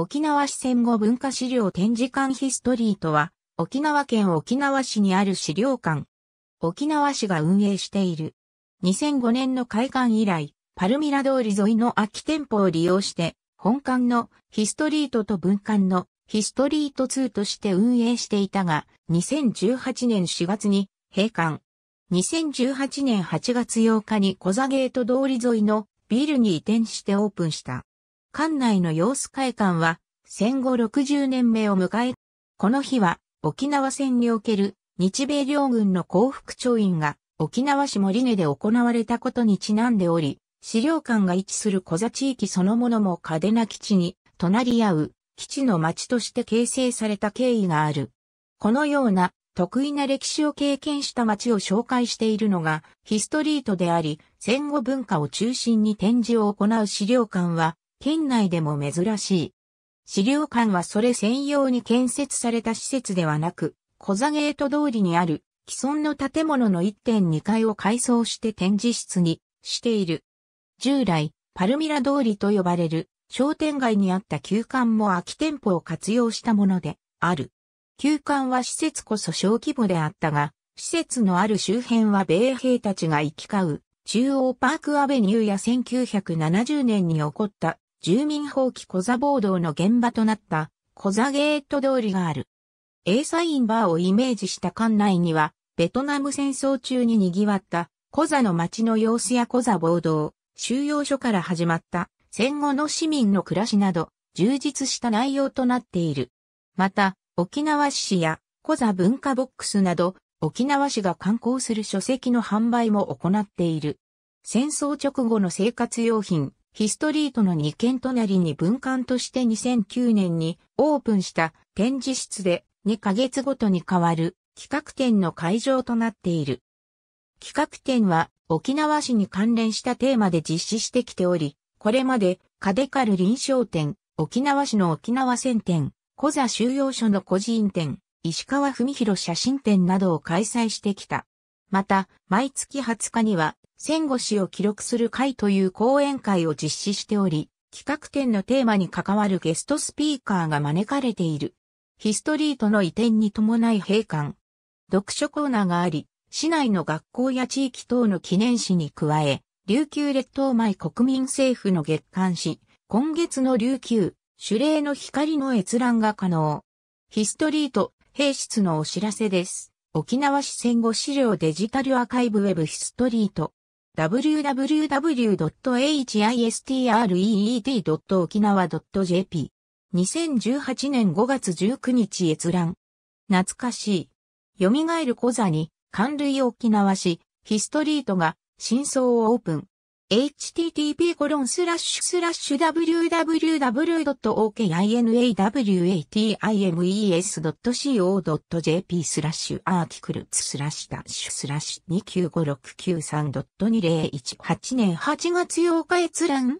沖縄市戦後文化資料展示館ヒストリーとは、沖縄県沖縄市にある資料館。沖縄市が運営している。2005年の開館以来、パルミラ通り沿いの空き店舗を利用して、本館のヒストリートと文館のヒストリート2として運営していたが、2018年4月に閉館。2018年8月8日に小座ゲート通り沿いのビルに移転してオープンした。館内の様子会館は戦後60年目を迎え、この日は沖縄戦における日米両軍の幸福調印が沖縄市森根で行われたことにちなんでおり、資料館が位置する小座地域そのものも嘉手納基地に隣り合う基地の町として形成された経緯がある。このような得意な歴史を経験した町を紹介しているのがヒストリートであり、戦後文化を中心に展示を行う資料館は県内でも珍しい。資料館はそれ専用に建設された施設ではなく、小座ゲート通りにある既存の建物の1.2階を改装して展示室にしている。従来、パルミラ通りと呼ばれる商店街にあった旧館も空き店舗を活用したものである。旧館は施設こそ小規模であったが、施設のある周辺は米兵たちが行き交う中央パークアベニューや1970年に起こった住民放棄小座暴動の現場となった小座ゲート通りがある。A サインバーをイメージした館内には、ベトナム戦争中に賑わった小座の街の様子や小座暴動、収容所から始まった戦後の市民の暮らしなど、充実した内容となっている。また、沖縄市や小座文化ボックスなど、沖縄市が刊行する書籍の販売も行っている。戦争直後の生活用品、ヒストリートの2軒隣に分館として2009年にオープンした展示室で2ヶ月ごとに変わる企画展の会場となっている。企画展は沖縄市に関連したテーマで実施してきており、これまでカデカル臨床展、沖縄市の沖縄戦展、小座収容所の個人展、石川文弘写真展などを開催してきた。また、毎月20日には、戦後史を記録する会という講演会を実施しており、企画展のテーマに関わるゲストスピーカーが招かれている。ヒストリートの移転に伴い閉館。読書コーナーがあり、市内の学校や地域等の記念誌に加え、琉球列島前国民政府の月刊誌、今月の琉球、主霊の光の閲覧が可能。ヒストリート、閉室のお知らせです。沖縄市戦後資料デジタルアーカイブウェブヒストリート www.histreet.okinawa.jp 2018年5月19日閲覧懐かしい蘇る小座に寒類沖縄市ヒストリートが真相をオープン http://www.okinawatis.co.jp m e スラッシュアーティクルスラッシュダッシュスラッシュ29569.3.2018年8月8日閲覧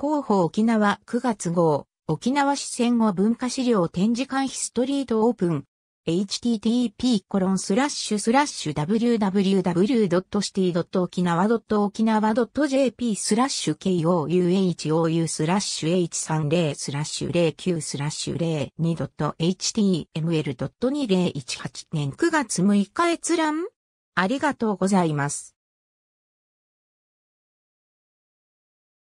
広報沖縄9月号沖縄市戦語文化資料展示館ヒストリートオープン http://www.city.okinawa.jp スラッシュ kouhou スラッシュ h30 スラッシュ09スラッシュ 02.html.2018 年9月6日閲覧ありがとうございます。